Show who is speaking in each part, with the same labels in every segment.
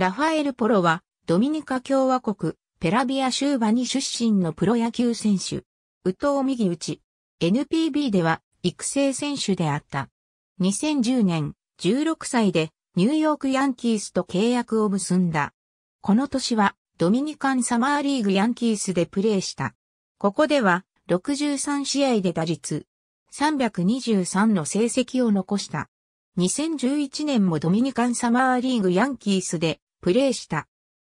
Speaker 1: ラファエル・ポロは、ドミニカ共和国、ペラビア州バに出身のプロ野球選手。宇藤右打ち。NPB では、育成選手であった。2010年、16歳で、ニューヨークヤンキースと契約を結んだ。この年は、ドミニカンサマーリーグヤンキースでプレーした。ここでは、63試合で打率、323の成績を残した。2011年もドミニカンサマーリーグヤンキースでプレーした。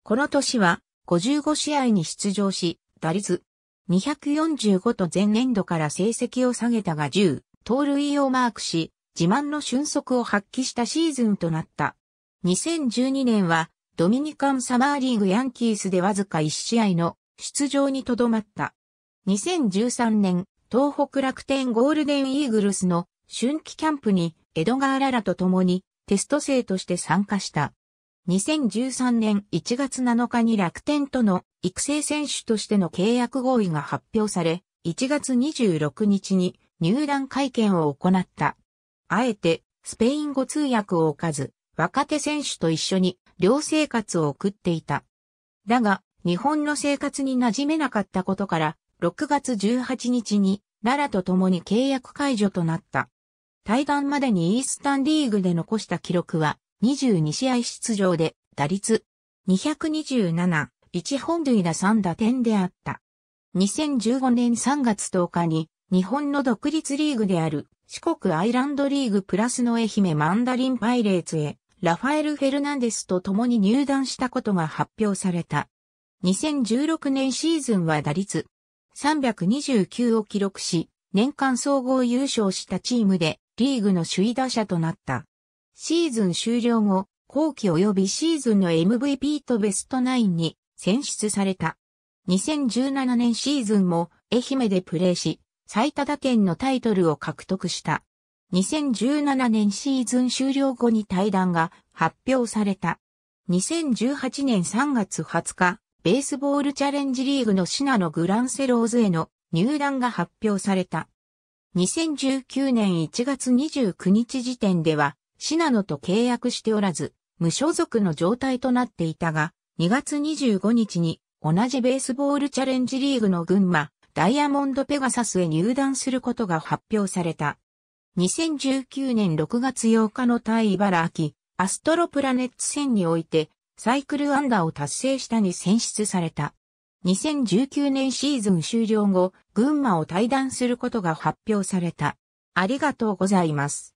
Speaker 1: この年は55試合に出場し、打率245と前年度から成績を下げたが10、盗塁をマークし、自慢の俊足を発揮したシーズンとなった。2012年はドミニカンサマーリーグヤンキースでわずか1試合の出場にとどまった。2013年、東北楽天ゴールデンイーグルスの春季キャンプにエドガー・ララと共にテスト生として参加した。2013年1月7日に楽天との育成選手としての契約合意が発表され、1月26日に入団会見を行った。あえてスペイン語通訳を置かず、若手選手と一緒に寮生活を送っていた。だが、日本の生活に馴染めなかったことから、6月18日に奈良と共に契約解除となった。対談までにイースタンリーグで残した記録は22試合出場で、打率227、1本塁打3打点であった。2015年3月10日に、日本の独立リーグである四国アイランドリーグプラスの愛媛マンダリンパイレーツへ、ラファエル・フェルナンデスと共に入団したことが発表された。2016年シーズンは打率329を記録し、年間総合優勝したチームでリーグの首位打者となった。シーズン終了後、後期及びシーズンの MVP とベストナインに選出された。2017年シーズンも愛媛でプレーし、最多打点のタイトルを獲得した。2017年シーズン終了後に対談が発表された。2018年3月20日、ベースボールチャレンジリーグのシナのグランセローズへの入団が発表された。2019年1月29日時点では、シナノと契約しておらず、無所属の状態となっていたが、2月25日に同じベースボールチャレンジリーグの群馬、ダイヤモンドペガサスへ入団することが発表された。2019年6月8日の対茨城、アストロプラネッツ戦において、サイクルアンダーを達成したに選出された。2019年シーズン終了後、群馬を退団することが発表された。ありがとうございます。